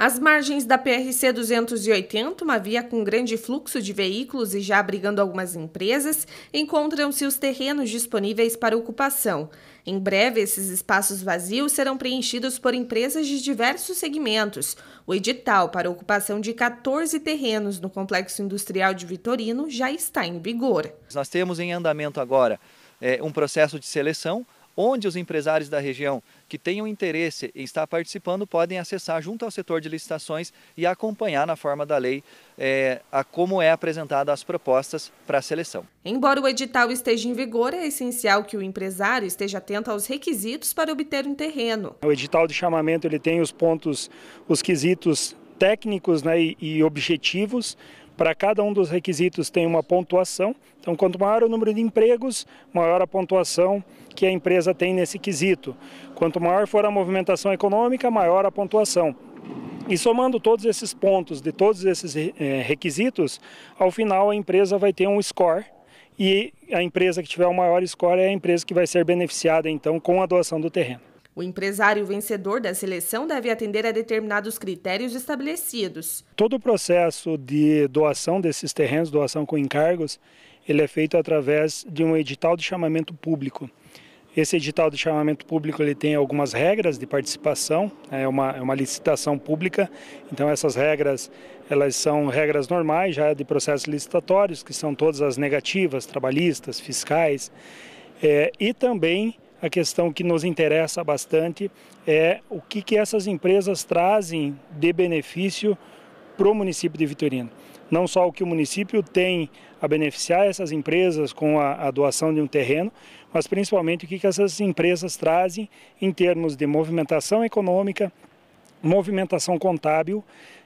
As margens da PRC 280, uma via com grande fluxo de veículos e já abrigando algumas empresas, encontram-se os terrenos disponíveis para ocupação. Em breve, esses espaços vazios serão preenchidos por empresas de diversos segmentos. O edital para ocupação de 14 terrenos no Complexo Industrial de Vitorino já está em vigor. Nós temos em andamento agora é, um processo de seleção onde os empresários da região que tenham interesse em estar participando podem acessar junto ao setor de licitações e acompanhar na forma da lei é, a como é apresentada as propostas para a seleção. Embora o edital esteja em vigor, é essencial que o empresário esteja atento aos requisitos para obter um terreno. O edital de chamamento ele tem os pontos, os quesitos técnicos né, e, e objetivos para cada um dos requisitos tem uma pontuação. Então, quanto maior o número de empregos, maior a pontuação que a empresa tem nesse quesito. Quanto maior for a movimentação econômica, maior a pontuação. E somando todos esses pontos de todos esses eh, requisitos, ao final a empresa vai ter um score e a empresa que tiver o maior score é a empresa que vai ser beneficiada então com a doação do terreno. O empresário vencedor da seleção deve atender a determinados critérios estabelecidos. Todo o processo de doação desses terrenos, doação com encargos, ele é feito através de um edital de chamamento público. Esse edital de chamamento público ele tem algumas regras de participação, né, é uma, é uma licitação pública, então essas regras elas são regras normais já de processos licitatórios, que são todas as negativas, trabalhistas, fiscais, é, e também a questão que nos interessa bastante é o que, que essas empresas trazem de benefício para o município de Vitorino. Não só o que o município tem a beneficiar essas empresas com a, a doação de um terreno, mas principalmente o que, que essas empresas trazem em termos de movimentação econômica, movimentação contábil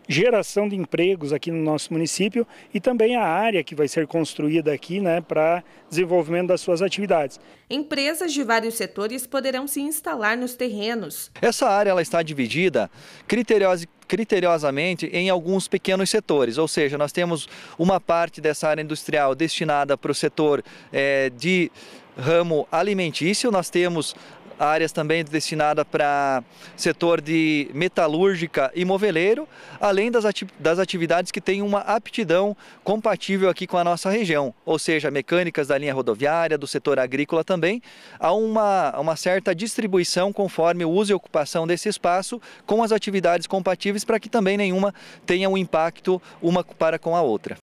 geração de empregos aqui no nosso município e também a área que vai ser construída aqui né, para desenvolvimento das suas atividades. Empresas de vários setores poderão se instalar nos terrenos. Essa área ela está dividida criteriosamente em alguns pequenos setores, ou seja, nós temos uma parte dessa área industrial destinada para o setor é, de ramo alimentício, nós temos áreas também destinadas para setor de metalúrgica e moveleiro, além das atividades que têm uma aptidão compatível aqui com a nossa região, ou seja, mecânicas da linha rodoviária, do setor agrícola também, há uma, uma certa distribuição conforme o uso e ocupação desse espaço com as atividades compatíveis para que também nenhuma tenha um impacto uma para com a outra.